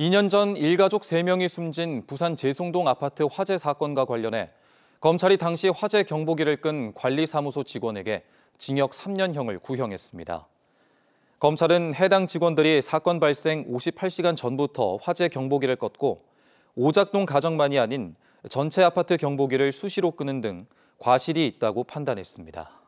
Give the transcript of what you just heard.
2년 전 일가족 3명이 숨진 부산 제송동 아파트 화재 사건과 관련해 검찰이 당시 화재 경보기를 끈 관리사무소 직원에게 징역 3년형을 구형했습니다. 검찰은 해당 직원들이 사건 발생 58시간 전부터 화재 경보기를 껐고 오작동 가정만이 아닌 전체 아파트 경보기를 수시로 끄는 등 과실이 있다고 판단했습니다.